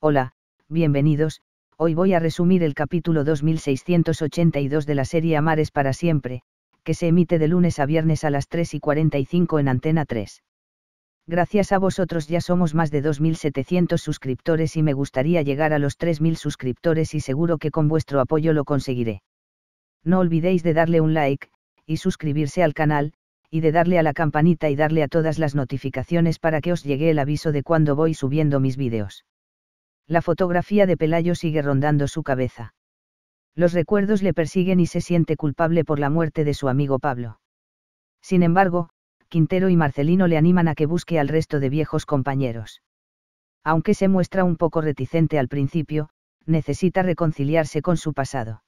Hola, bienvenidos, hoy voy a resumir el capítulo 2682 de la serie Amares para siempre, que se emite de lunes a viernes a las 3 y 45 en Antena 3. Gracias a vosotros ya somos más de 2.700 suscriptores y me gustaría llegar a los 3.000 suscriptores y seguro que con vuestro apoyo lo conseguiré. No olvidéis de darle un like, y suscribirse al canal, y de darle a la campanita y darle a todas las notificaciones para que os llegue el aviso de cuando voy subiendo mis vídeos la fotografía de Pelayo sigue rondando su cabeza. Los recuerdos le persiguen y se siente culpable por la muerte de su amigo Pablo. Sin embargo, Quintero y Marcelino le animan a que busque al resto de viejos compañeros. Aunque se muestra un poco reticente al principio, necesita reconciliarse con su pasado.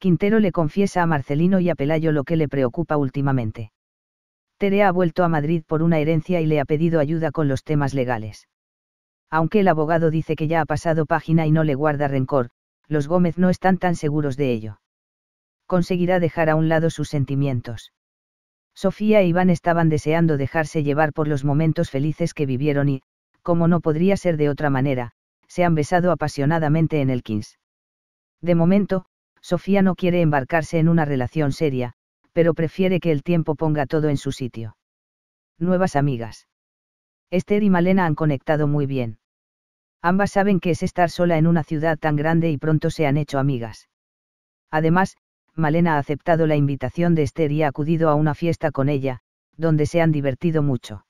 Quintero le confiesa a Marcelino y a Pelayo lo que le preocupa últimamente. Tere ha vuelto a Madrid por una herencia y le ha pedido ayuda con los temas legales. Aunque el abogado dice que ya ha pasado página y no le guarda rencor, los Gómez no están tan seguros de ello. Conseguirá dejar a un lado sus sentimientos. Sofía e Iván estaban deseando dejarse llevar por los momentos felices que vivieron y, como no podría ser de otra manera, se han besado apasionadamente en el Kings. De momento, Sofía no quiere embarcarse en una relación seria, pero prefiere que el tiempo ponga todo en su sitio. Nuevas amigas. Esther y Malena han conectado muy bien. Ambas saben que es estar sola en una ciudad tan grande y pronto se han hecho amigas. Además, Malena ha aceptado la invitación de Esther y ha acudido a una fiesta con ella, donde se han divertido mucho.